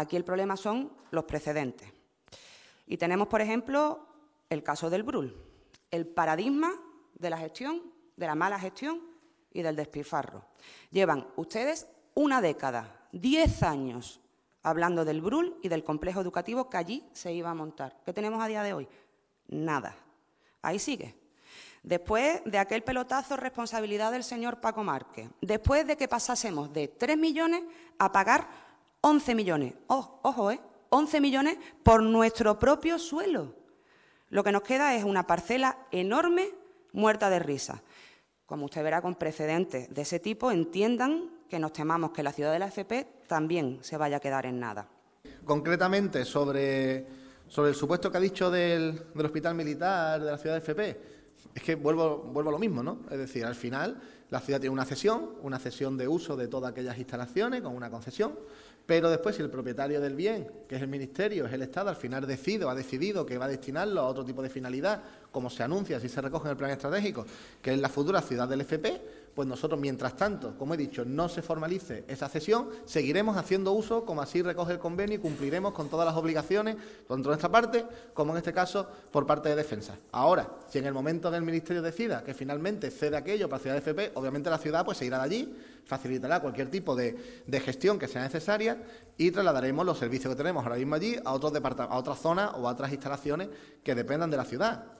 Aquí el problema son los precedentes. Y tenemos, por ejemplo, el caso del Brul, el paradigma de la gestión, de la mala gestión y del despilfarro. Llevan ustedes una década, diez años, hablando del Brul y del complejo educativo que allí se iba a montar. ¿Qué tenemos a día de hoy? Nada. Ahí sigue. Después de aquel pelotazo, responsabilidad del señor Paco Márquez. Después de que pasásemos de 3 millones a pagar 11 millones, ojo, eh, 11 millones por nuestro propio suelo. Lo que nos queda es una parcela enorme muerta de risa. Como usted verá con precedentes de ese tipo, entiendan que nos temamos que la ciudad de la FP también se vaya a quedar en nada. Concretamente, sobre, sobre el supuesto que ha dicho del, del hospital militar de la ciudad de FP, es que vuelvo, vuelvo a lo mismo, ¿no? Es decir, al final la ciudad tiene una cesión, una cesión de uso de todas aquellas instalaciones con una concesión, pero después si el propietario del bien, que es el Ministerio, es el Estado, al final decide ha decidido que va a destinarlo a otro tipo de finalidad, como se anuncia, si se recoge en el plan estratégico, que es la futura ciudad del FP, pues nosotros, mientras tanto, como he dicho, no se formalice esa cesión, seguiremos haciendo uso, como así recoge el convenio, y cumpliremos con todas las obligaciones, tanto de nuestra parte como en este caso por parte de Defensa. Ahora, si en el momento del Ministerio decida que finalmente cede aquello para Ciudad de FP, obviamente la ciudad pues, se irá de allí, facilitará cualquier tipo de, gestión que sea necesaria y trasladaremos los servicios que tenemos ahora mismo allí a, a otras zonas o a otras instalaciones que dependan de la ciudad.